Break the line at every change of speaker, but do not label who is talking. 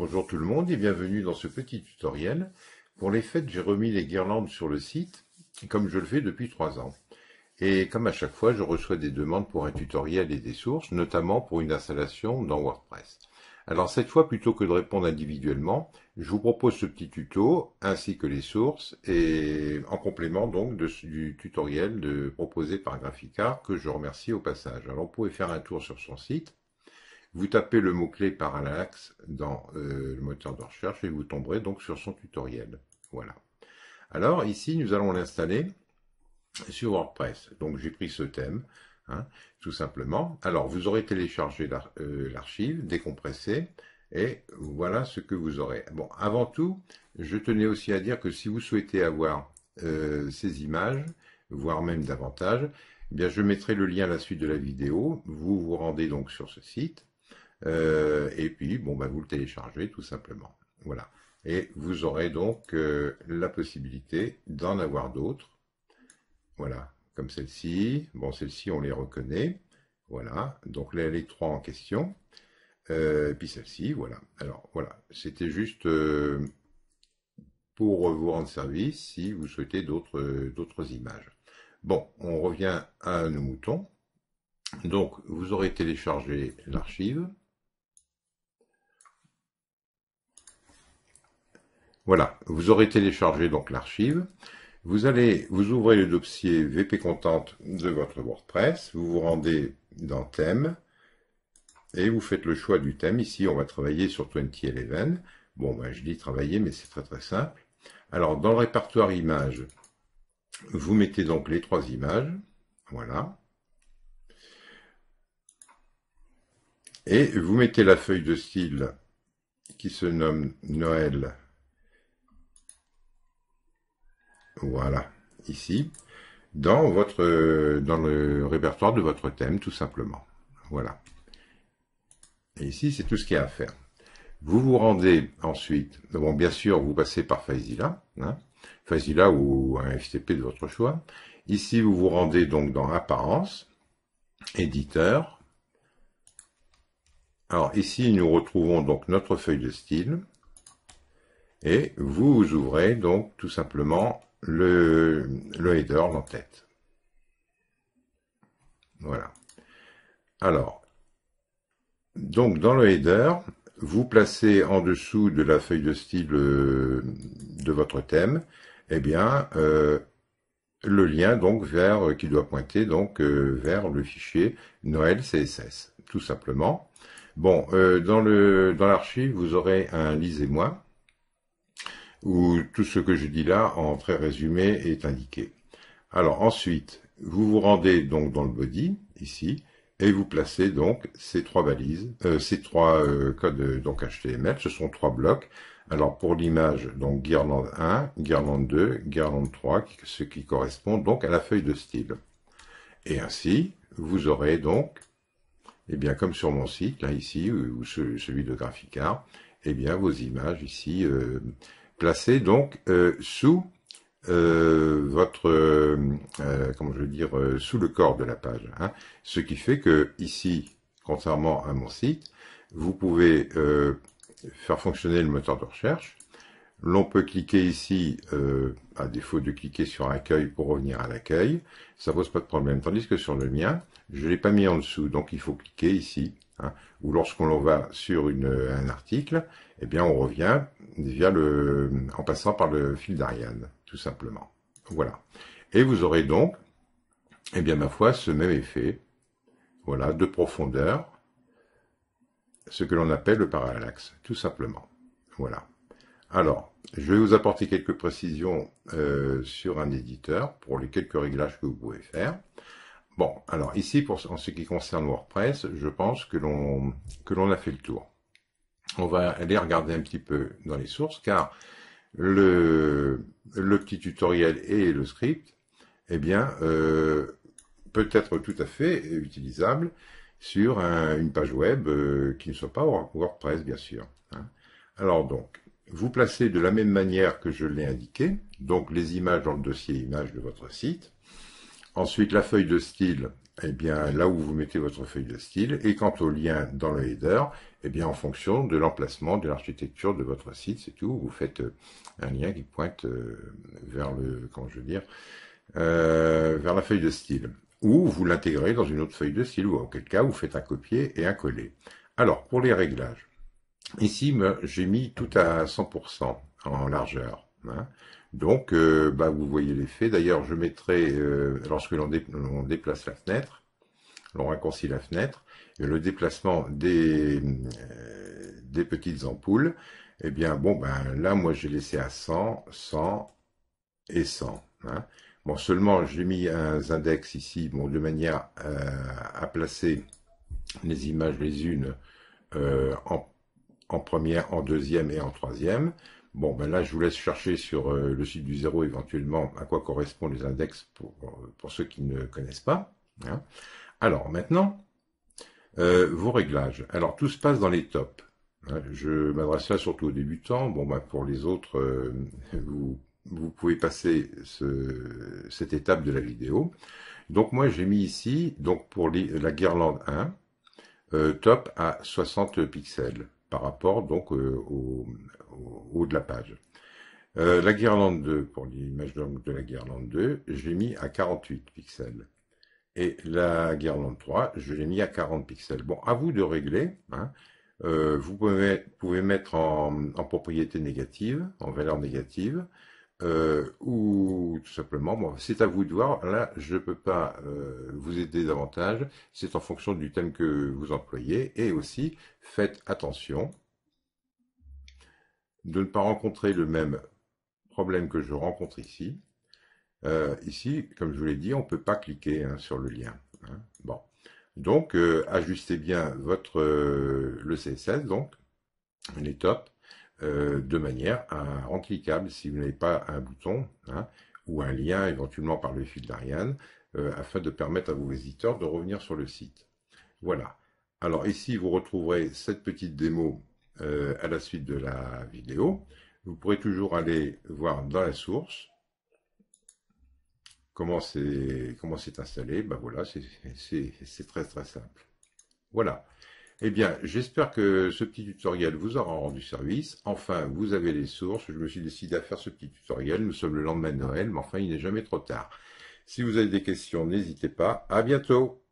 Bonjour tout le monde et bienvenue dans ce petit tutoriel. Pour les fêtes, j'ai remis les guirlandes sur le site, comme je le fais depuis trois ans. Et comme à chaque fois, je reçois des demandes pour un tutoriel et des sources, notamment pour une installation dans WordPress. Alors cette fois, plutôt que de répondre individuellement, je vous propose ce petit tuto, ainsi que les sources, et en complément donc du tutoriel de, proposé par Graphica, que je remercie au passage. Alors vous pouvez faire un tour sur son site, vous tapez le mot-clé Parallax dans euh, le moteur de recherche et vous tomberez donc sur son tutoriel. Voilà. Alors ici, nous allons l'installer sur WordPress. Donc j'ai pris ce thème, hein, tout simplement. Alors vous aurez téléchargé euh, l'archive, décompressé, et voilà ce que vous aurez. Bon, avant tout, je tenais aussi à dire que si vous souhaitez avoir euh, ces images, voire même davantage, eh bien je mettrai le lien à la suite de la vidéo. Vous vous rendez donc sur ce site, euh, et puis, bon, bah, vous le téléchargez tout simplement. Voilà. Et vous aurez donc euh, la possibilité d'en avoir d'autres. Voilà, comme celle-ci. Bon, celle-ci, on les reconnaît. Voilà, donc les, trois en question. Euh, et puis celle-ci, voilà. Alors, voilà, c'était juste pour vous rendre service si vous souhaitez d'autres images. Bon, on revient à nos moutons. Donc, vous aurez téléchargé l'archive. Voilà, vous aurez téléchargé donc l'archive. Vous allez, vous ouvrez le dossier VP Contente de votre WordPress, vous vous rendez dans Thème, et vous faites le choix du thème. Ici, on va travailler sur 2011. Bon, ben, je dis travailler, mais c'est très très simple. Alors, dans le répertoire images, vous mettez donc les trois images. Voilà. Et vous mettez la feuille de style qui se nomme Noël Voilà, ici, dans votre dans le répertoire de votre thème, tout simplement. Voilà. Et ici, c'est tout ce qu'il y a à faire. Vous vous rendez ensuite, bon, bien sûr, vous passez par Filezilla, hein, ou un FTP de votre choix. Ici, vous vous rendez donc dans Apparence, Éditeur. Alors ici, nous retrouvons donc notre feuille de style. Et vous ouvrez donc tout simplement le, le header, l'entête. Voilà. Alors, donc dans le header, vous placez en dessous de la feuille de style euh, de votre thème, eh bien, euh, le lien donc vers euh, qui doit pointer donc vers le fichier Noël CSS, tout simplement. Bon, dans le dans l'archive, vous aurez un lisez-moi où tout ce que je dis là en très résumé est indiqué. Alors ensuite, vous vous rendez donc dans le body, ici, et vous placez donc ces trois balises, euh, ces trois euh, codes euh, donc HTML, ce sont trois blocs. Alors pour l'image, donc guirlande 1, guirlande 2, guirlande 3, ce qui correspond donc à la feuille de style. Et ainsi, vous aurez donc, eh bien comme sur mon site, là ici, ou celui de Graphicart, eh bien vos images ici placé donc euh, sous euh, votre euh, comment je veux dire sous le corps de la page. Hein. Ce qui fait que ici, contrairement à mon site, vous pouvez faire fonctionner le moteur de recherche. L'on peut cliquer ici, à défaut de cliquer sur accueil pour revenir à l'accueil, ça pose pas de problème. Tandis que sur le mien, je ne l'ai pas mis en dessous, donc il faut cliquer ici Hein. ou lorsqu'on va sur un article, eh bien on revient via le, en passant par le fil d'Ariane, tout simplement. Voilà. Et vous aurez donc, eh bien ma foi, ce même effet, voilà, de profondeur, ce que l'on appelle le parallaxe, tout simplement. Voilà. Alors, je vais vous apporter quelques précisions euh, sur un éditeur pour les quelques réglages que vous pouvez faire. Bon, alors ici, en ce qui concerne WordPress, je pense que l'on a fait le tour. On va aller regarder un petit peu dans les sources, car le, petit tutoriel et le script, eh bien, euh, peut être tout à fait utilisable sur une page web euh, qui ne soit pas WordPress, bien sûr. Hein. Alors donc, vous placez de la même manière que je l'ai indiqué, donc les images dans le dossier images de votre site, Ensuite, la feuille de style, eh bien, là où vous mettez votre feuille de style. Et quant au lien dans le header, eh bien, en fonction de l'emplacement, de l'architecture de votre site, c'est tout. Vous faites euh, un lien qui pointe euh, vers le, comment je veux dire, euh, vers la feuille de style. Ou vous l'intégrez dans une autre feuille de style, ou en quel cas, vous faites un copier et un coller. Alors, pour les réglages. Ici, j'ai mis tout à 100% en largeur. Donc, euh, bah, vous voyez l'effet. D'ailleurs, je mettrai, euh, lorsque l'on déplace la fenêtre, l'on raccourcit la fenêtre, et le déplacement euh, des, petites ampoules, eh bien, bon, ben là, moi, j'ai laissé à 100, 100 et 100. Hein. Bon, seulement, j'ai mis un index ici, de manière à placer les images les unes en, en première, en deuxième et en troisième. Bon, ben là, je vous laisse chercher sur euh, le site du zéro éventuellement à quoi correspondent les index pour, euh, ceux qui ne connaissent pas. Hein. Alors maintenant, euh, vos réglages. Alors tout se passe dans les tops. Hein. Je m'adresse là surtout aux débutants. Bon, ben, pour les autres, vous, pouvez passer cette étape de la vidéo. Donc moi, j'ai mis ici, donc pour la guirlande 1, top à 60 pixels par rapport donc euh, au, haut de la page. Euh, la guirlande 2, pour l'image de la guirlande 2, je l'ai mis à 48 pixels. Et la guirlande 3, je l'ai mis à 40 pixels. Bon, à vous de régler. Hein. Euh, vous pouvez, pouvez mettre en, propriété négative, en valeur négative. Euh, ou tout simplement, c'est à vous de voir. Là, je ne peux pas euh, vous aider davantage. C'est en fonction du thème que vous employez. Et aussi, faites attention de ne pas rencontrer le même problème que je rencontre ici. Euh, ici, comme je vous l'ai dit, on ne peut pas cliquer hein, sur le lien. Hein. Bon. Donc, ajustez bien votre le CSS, donc, est top. Euh, de manière à, en cliquable si vous n'avez pas un bouton hein, ou un lien éventuellement par le fil d'Ariane euh, afin de permettre à vos visiteurs de revenir sur le site. Voilà. Alors ici, vous retrouverez cette petite démo euh, à la suite de la vidéo. Vous pourrez toujours aller voir dans la source comment c'est installé. Ben voilà, c'est très très simple. Voilà. Eh bien, j'espère que ce petit tutoriel vous aura rendu service. Enfin, vous avez les sources. Je me suis décidé à faire ce petit tutoriel. Nous sommes le lendemain de Noël, mais enfin, il n'est jamais trop tard. Si vous avez des questions, n'hésitez pas. À bientôt